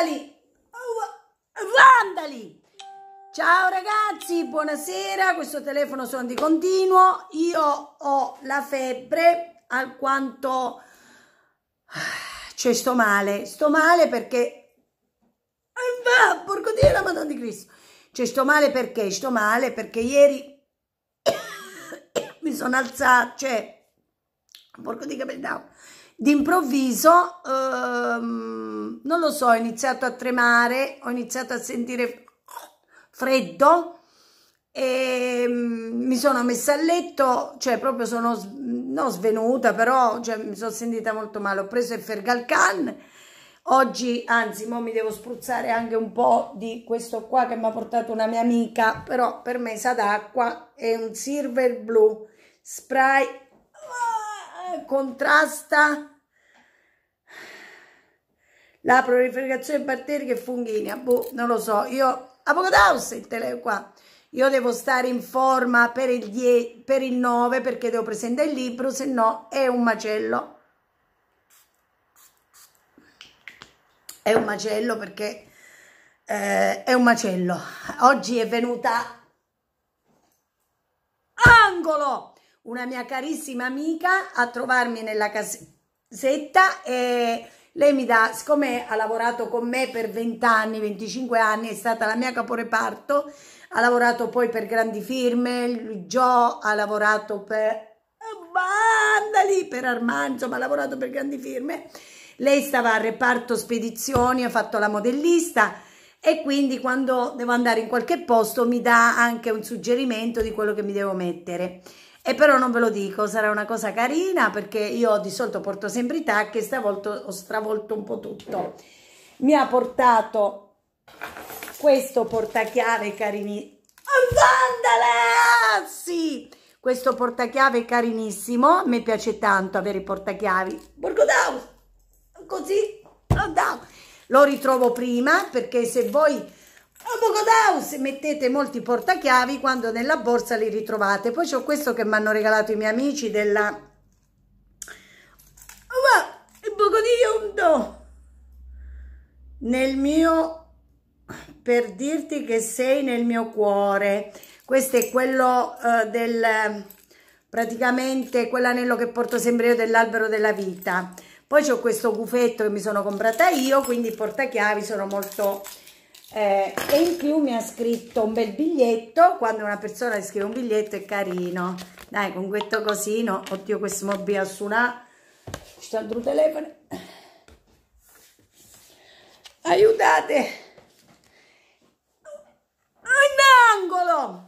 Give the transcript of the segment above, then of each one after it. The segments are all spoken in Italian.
Vandali! Oh, Vandali! Ciao ragazzi, buonasera, questo telefono suona di continuo, io ho la febbre alquanto... cioè sto male, sto male perché... Ah, porco Dio, la Madonna di Cristo! Cioè sto male perché? Sto male perché ieri mi sono alzata, cioè... Porco di capelli d'improvviso, ehm, non lo so, ho iniziato a tremare, ho iniziato a sentire freddo e mm, mi sono messa a letto, cioè proprio sono, non svenuta, però cioè, mi sono sentita molto male. Ho preso il Fergalcan, oggi, anzi, mo mi devo spruzzare anche un po' di questo qua che mi ha portato una mia amica, però per me sa d'acqua, è un Silver Blue Spray contrasta la proliferazione batterica e funghina, boh, non lo so, io Avocados il tele qua. Io devo stare in forma per il, 10, per il 9 perché devo presentare il libro, se no è un macello. È un macello perché eh, è un macello. Oggi è venuta Angolo una mia carissima amica a trovarmi nella casetta e lei mi dà, siccome ha lavorato con me per 20 anni, 25 anni, è stata la mia caporeparto, ha lavorato poi per grandi firme, Gio ha lavorato per Vandali, per Armani, insomma ha lavorato per grandi firme. Lei stava al reparto spedizioni, ha fatto la modellista e quindi quando devo andare in qualche posto mi dà anche un suggerimento di quello che mi devo mettere. E però non ve lo dico, sarà una cosa carina perché io di solito porto sempre i tacchi e stavolta ho stravolto un po' tutto. Mi ha portato questo portachiave carinissimo. Vandala! Sì! Questo portachiave carinissimo, mi piace tanto avere i portachiavi. Borgodau! Così, lo Lo ritrovo prima perché se voi Omogodau d'aus mettete molti portachiavi quando nella borsa li ritrovate. Poi c'ho questo che mi hanno regalato i miei amici della... Nel mio... Per dirti che sei nel mio cuore. Questo è quello eh, del... Praticamente quell'anello che porto sempre io dell'albero della vita. Poi c'ho questo gufetto che mi sono comprata io, quindi i portachiavi sono molto eh, e in più mi ha scritto un bel biglietto quando una persona scrive un biglietto è carino dai con questo cosino oddio questo mobile su una ci sta il telefono aiutate oh, In angolo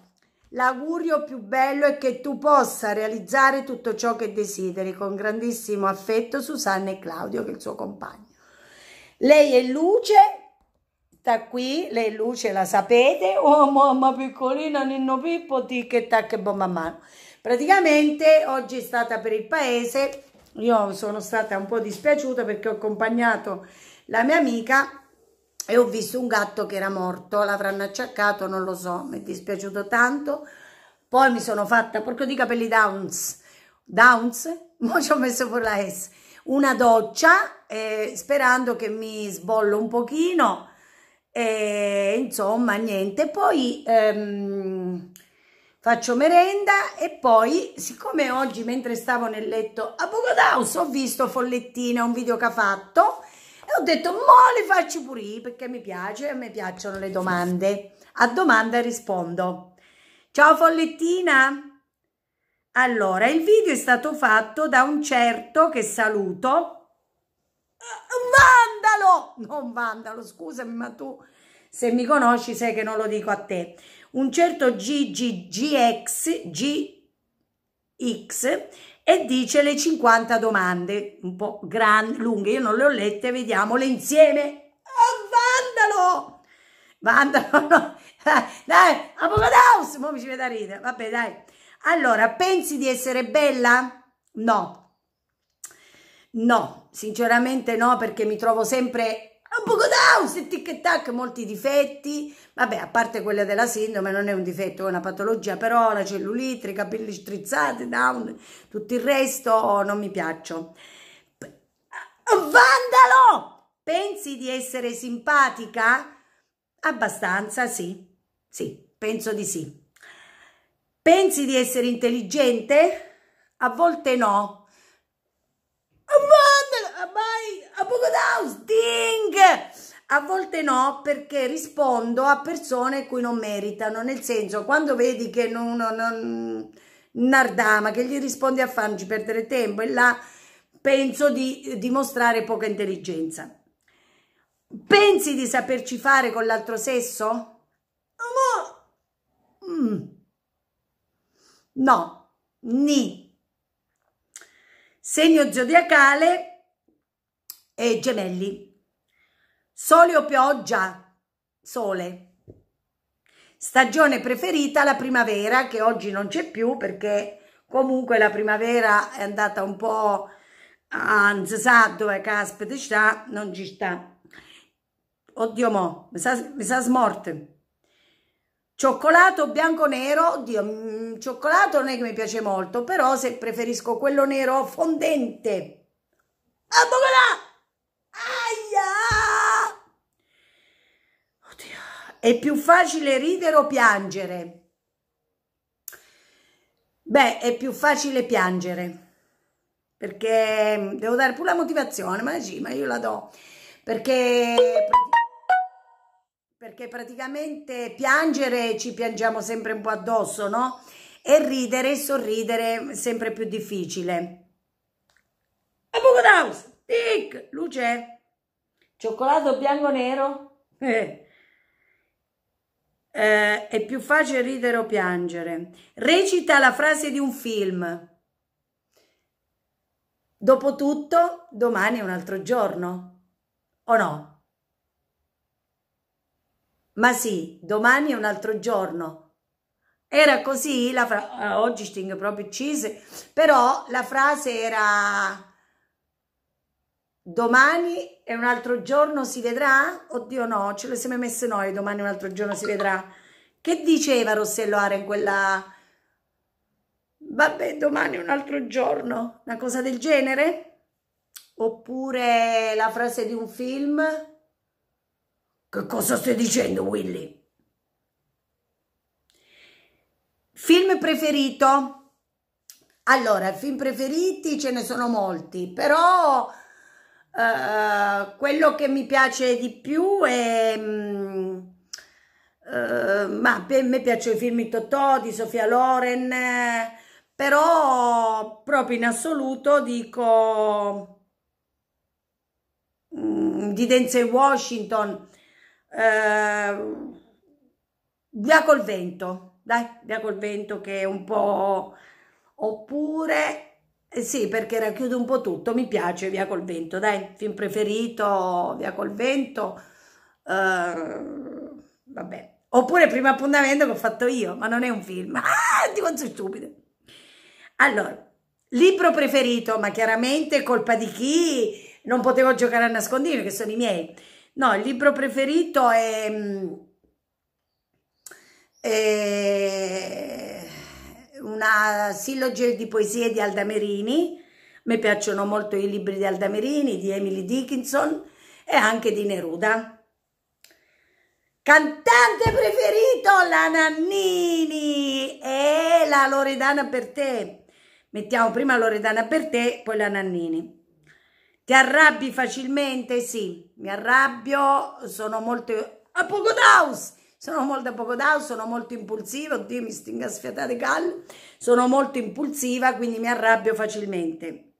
L'augurio più bello è che tu possa realizzare tutto ciò che desideri. Con grandissimo affetto Susanna e Claudio, che è il suo compagno. Lei è luce, sta qui, le luci la sapete, oh mamma piccolina, ninno pippo, tic e tac e bomba a mano. Praticamente oggi è stata per il paese, io sono stata un po' dispiaciuta perché ho accompagnato la mia amica e ho visto un gatto che era morto, l'avranno acciaccato, non lo so, mi è dispiaciuto tanto. Poi mi sono fatta, porco di capelli downs, downs, ma ci ho messo pure la S, una doccia eh, sperando che mi sbollo un pochino e, insomma, niente. Poi ehm, faccio merenda e poi, siccome oggi mentre stavo nel letto a Bogodaus ho visto Follettina, un video che ha fatto, e ho detto, mo le faccio pure perché mi piace, a me piacciono le domande. A domanda rispondo. Ciao Follettina! Allora, il video è stato fatto da un certo che saluto, vandalo, non vandalo, scusami, ma tu se mi conosci sai che non lo dico a te. Un certo GGGX GX e dice le 50 domande, un po' gran, lunghe, io non le ho lette, vediamole insieme. Oh, vandalo! Vandalo, no. Dai, Apocadouse! Mo mi ci vede a ridere, vabbè dai. Allora, pensi di essere bella? No. No, sinceramente no, perché mi trovo sempre un poco down, e tic e tac, molti difetti. Vabbè, a parte quella della sindrome, non è un difetto, è una patologia, però la cellulite, i capelli strizzati, down, tutto il resto non mi piaccio. Ah, vandalo! Pensi di essere simpatica? Abbastanza, sì. Sì, penso di sì. Pensi di essere intelligente? A volte no a volte no perché rispondo a persone cui non meritano, nel senso quando vedi che uno non, nardama, che gli rispondi a farci perdere tempo e là penso di eh, dimostrare poca intelligenza. Pensi di saperci fare con l'altro sesso? Mm. No, ni. Segno zodiacale e gemelli. Sole o pioggia? Sole. Stagione preferita la primavera, che oggi non c'è più perché comunque la primavera è andata un po' a sa dove eh, caspita sta, non ci sta. Oddio mo, mi sa, sa smorte. Cioccolato bianco nero, oddio, mm, cioccolato non è che mi piace molto, però se preferisco quello nero fondente. Ah, voilà! Boh, È più facile ridere o piangere? Beh, è più facile piangere perché mm, devo dare pure la motivazione, ma sì, ma io la do perché, perché praticamente piangere ci piangiamo sempre un po' addosso, no? E ridere e sorridere è sempre più difficile. A poco d'aus, tic, luce, cioccolato bianco nero. Eh eh, è più facile ridere o piangere. Recita la frase di un film. Dopotutto, domani è un altro giorno, o no? Ma sì, domani è un altro giorno. Era così la frase, eh, oggi sting proprio uccise, però la frase era domani è un altro giorno si vedrà? Oddio no, ce le siamo messe noi, domani un altro giorno si vedrà. Che diceva Rossello Ara in quella... Vabbè, domani un altro giorno, una cosa del genere? Oppure la frase di un film? Che cosa stai dicendo, Willy? Film preferito? Allora, film preferiti ce ne sono molti, però Uh, quello che mi piace di più è... Um, uh, ma per me piacciono i film di Totò, di Sofia Loren, però proprio in assoluto dico um, di Denzel Washington, uh, Via col vento, dai, Via col vento che è un po'... oppure eh, sì, perché racchiudo un po' tutto, mi piace Via col vento, dai, film preferito, Via col vento, uh, vabbè. Oppure primo appuntamento che ho fatto io, ma non è un film, ah, ti quanto stupido. Allora, libro preferito, ma chiaramente colpa di chi non potevo giocare a nascondino, che sono i miei. No, il libro preferito è... Mm, è una silloge di poesie di Aldamerini, mi piacciono molto i libri di Aldamerini, di Emily Dickinson e anche di Neruda. Cantante preferito la Nannini e la Loredana per te. Mettiamo prima Loredana per te, poi la Nannini. Ti arrabbi facilmente? Sì, mi arrabbio, sono molto... A poco House! sono molto poco down, sono molto impulsiva, oddio mi stinga sfiatare calli, sono molto impulsiva, quindi mi arrabbio facilmente.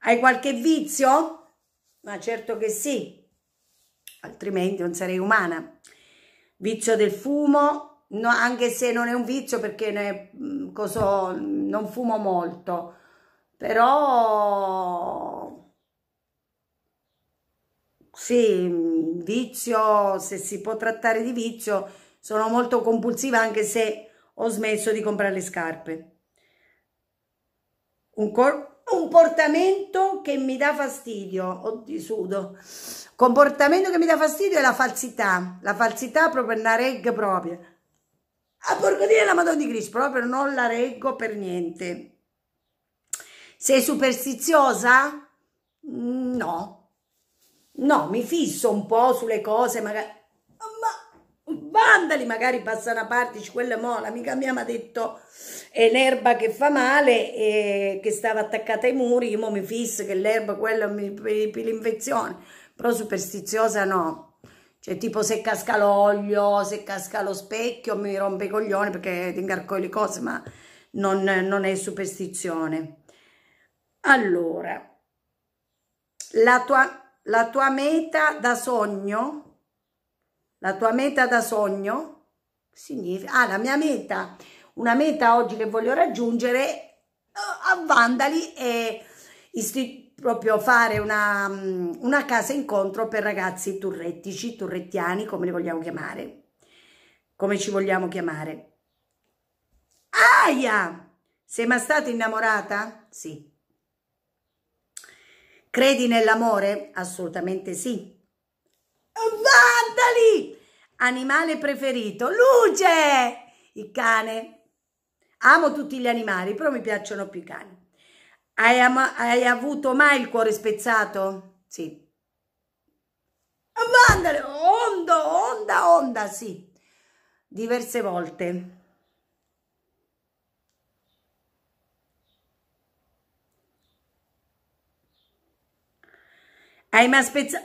Hai qualche vizio? Ma certo che sì, altrimenti non sarei umana. Vizio del fumo, no, anche se non è un vizio perché ne, mm, coso, non fumo molto, però sì, vizio, se si può trattare di vizio, sono molto compulsiva anche se ho smesso di comprare le scarpe. Un, comportamento che mi dà fastidio, oddio sudo, comportamento che mi dà fastidio è la falsità, la falsità proprio una reg proprio. A ah, porco dire la Madonna di Cristo, proprio non la reggo per niente. Sei superstiziosa? Mm, no, No, mi fisso un po' sulle cose, magari... Ma vandali magari passano a parte, quella mola. Mica mia mi ha detto è l'erba che fa male e che stava attaccata ai muri, io mi fisso che l'erba quella mi, per l'infezione. Però superstiziosa no. Cioè tipo se casca l'olio, se casca lo specchio mi rompe i coglioni perché ti ingarco le cose, ma non, non è superstizione. Allora, la tua la tua meta da sogno, la tua meta da sogno, significa, ah, la mia meta, una meta oggi che voglio raggiungere, eh, a Vandali e proprio fare una, mm, una casa incontro per ragazzi turrettici, turrettiani, come li vogliamo chiamare, come ci vogliamo chiamare. Aia! Sei mai stata innamorata? Sì. Credi nell'amore? Assolutamente sì. Vandali! Animale preferito? Luce! Il cane. Amo tutti gli animali, però mi piacciono più i cani. Hai, hai avuto mai il cuore spezzato? Sì. Vandali! onda, onda, onda, sì. Diverse volte. Hai mai spezzato...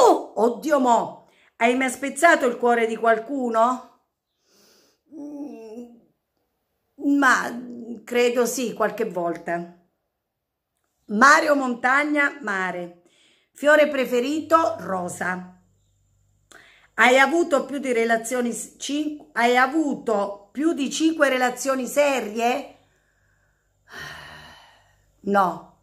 Oh, oddio mo! Hai mai spezzato il cuore di qualcuno? Mm, ma credo sì, qualche volta. Mario Montagna, mare. Fiore preferito, rosa. Hai avuto più di relazioni... Cin, hai avuto più di 5 relazioni serie? No.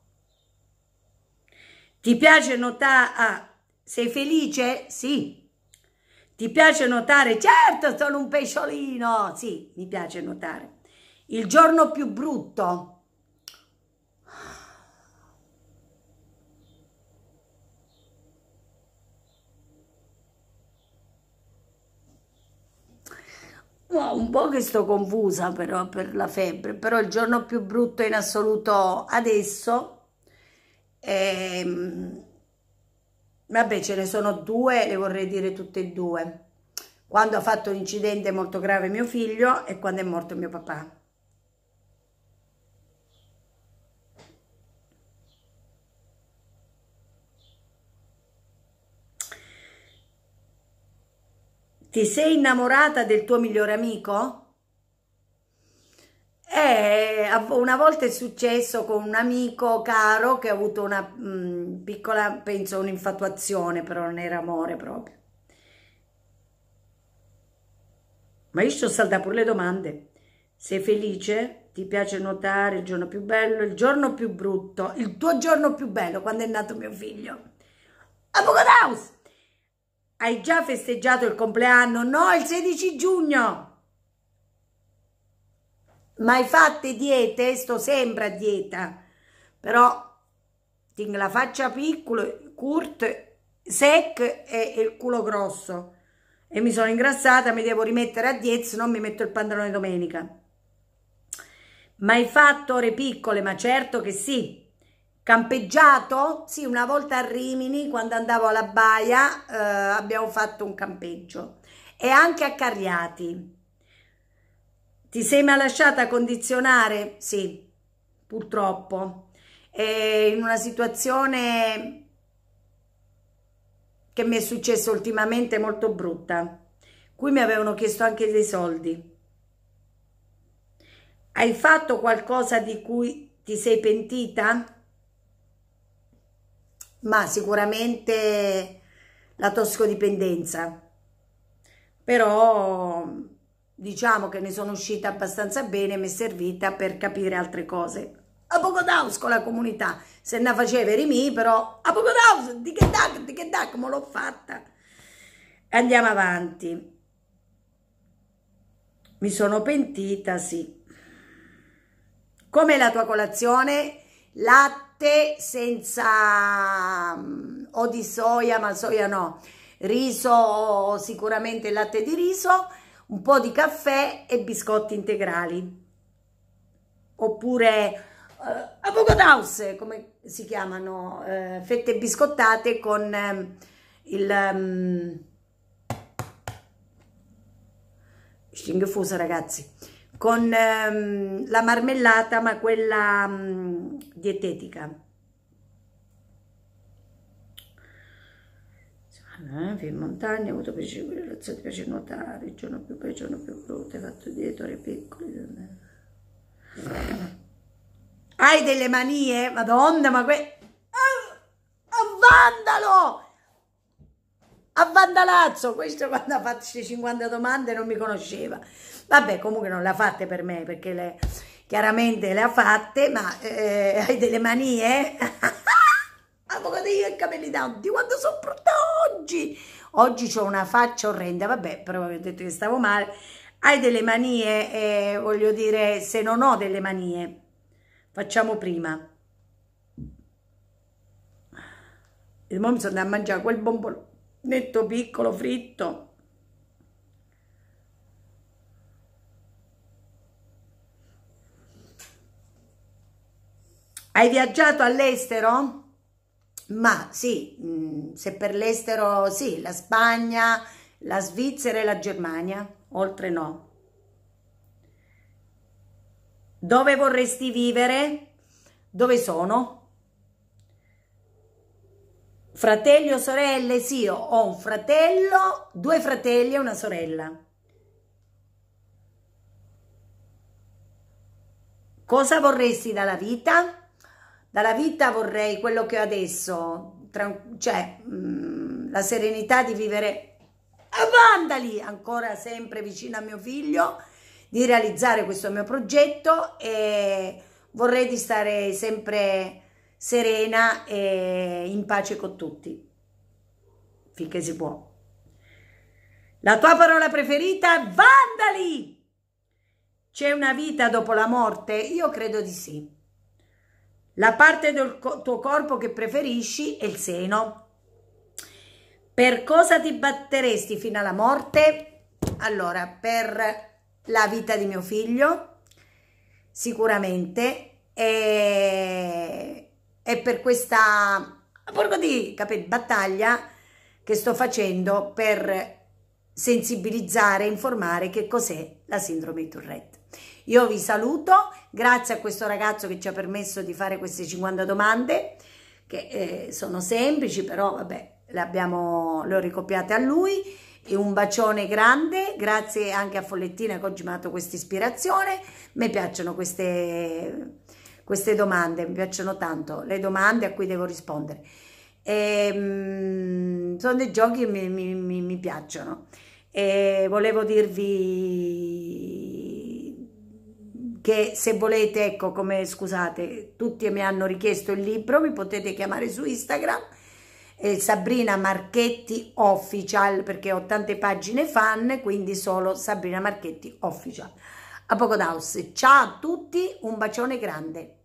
Ti piace notare... Ah, sei felice? Sì. Ti piace notare? Certo, sono un pesciolino. Sì, mi piace notare. Il giorno più brutto? un po' che sto confusa però per la febbre, però il giorno più brutto in assoluto adesso, ehm, vabbè ce ne sono due, le vorrei dire tutte e due, quando ha fatto un incidente molto grave mio figlio e quando è morto mio papà. Ti sei innamorata del tuo migliore amico? E eh, una volta è successo con un amico caro che ha avuto una mh, mm, piccola, penso, un'infatuazione, però non era amore proprio. Ma io sto saldando pure le domande. Sei felice? Ti piace nuotare il giorno più bello, il giorno più brutto, il tuo giorno più bello, quando è nato mio figlio? A Bogodaus! Hai già festeggiato il compleanno? No, il 16 giugno. Ma hai fatte diete? Sto sempre a dieta. Però ting la faccia piccola, curta, sec e il culo grosso. E mi sono ingrassata, mi devo rimettere a dieta, se no mi metto il pantalone domenica. Ma hai fatto ore piccole? Ma certo che sì. Campeggiato? Sì, una volta a Rimini, quando andavo alla Baia, eh, abbiamo fatto un campeggio. E anche a Carriati. Ti sei mai lasciata condizionare? Sì, purtroppo. E in una situazione che mi è successa ultimamente molto brutta, Qui mi avevano chiesto anche dei soldi. Hai fatto qualcosa di cui ti sei pentita? ma sicuramente la tossicodipendenza. Però diciamo che ne sono uscita abbastanza bene, mi è servita per capire altre cose. A poco d'aus con la comunità, se ne faceva rimi, però a poco d'aus, di che dac, di che dac, ma l'ho fatta. Andiamo avanti. Mi sono pentita, sì. Com'è la tua colazione? Latte latte senza mm, o di soia, ma soia no, riso sicuramente latte di riso, un po' di caffè e biscotti integrali. Oppure uh, eh, avocados, come si chiamano, uh, fette biscottate con um, il... Um, mm, Stingefuso ragazzi con ehm, la marmellata ma quella mh, mm, dietetica eh, in montagna, ho avuto piacere di relazione, piace nuotare, il giorno più bel, giorno più brutto, hai fatto dietro le piccole. Hai delle manie? Madonna, ma que... Ah, ah, vandalo! a Vandalazzo, questo quando ha fatto queste 50 domande non mi conosceva. Vabbè, comunque non le ha fatte per me, perché le, chiaramente le ha fatte, ma eh, hai delle manie? Eh? Avvocato, poco io i capelli tanti, quando sono brutta oggi? Oggi ho una faccia orrenda, vabbè, però vi ho detto che stavo male. Hai delle manie, eh, voglio dire, se non ho delle manie, facciamo prima. Il ora mi sono andata a mangiare quel bombolo netto piccolo fritto hai viaggiato all'estero? ma sì mm, se per l'estero sì la Spagna la Svizzera e la Germania oltre no dove vorresti vivere? dove sono? Fratelli o sorelle? Sì, ho un fratello, due fratelli e una sorella. Cosa vorresti dalla vita? Dalla vita vorrei quello che ho adesso, cioè mh, mm, la serenità di vivere a Vandali, ancora sempre vicino a mio figlio, di realizzare questo mio progetto e vorrei di stare sempre serena e in pace con tutti, finché si può. La tua parola preferita vandali! C'è una vita dopo la morte? Io credo di sì. La parte del co- tuo corpo che preferisci è il seno. Per cosa ti batteresti fino alla morte? Allora, per la vita di mio figlio, sicuramente, e è per questa borgo di capite, battaglia che sto facendo per sensibilizzare e informare che cos'è la sindrome di Tourette. Io vi saluto, grazie a questo ragazzo che ci ha permesso di fare queste 50 domande, che eh, sono semplici, però vabbè, le, abbiamo, le ho ricopiate a lui. E un bacione grande, grazie anche a Follettina che oggi mi ha dato questa ispirazione. Mi piacciono queste queste domande, mi piacciono tanto le domande a cui devo rispondere. E, ehm, mh, sono dei giochi che mi, mi, mi piacciono. E volevo dirvi che se volete, ecco come scusate, tutti mi hanno richiesto il libro, mi potete chiamare su Instagram. Sabrina Marchetti Official perché ho tante pagine fan quindi solo Sabrina Marchetti Official a poco d'Aus ciao a tutti un bacione grande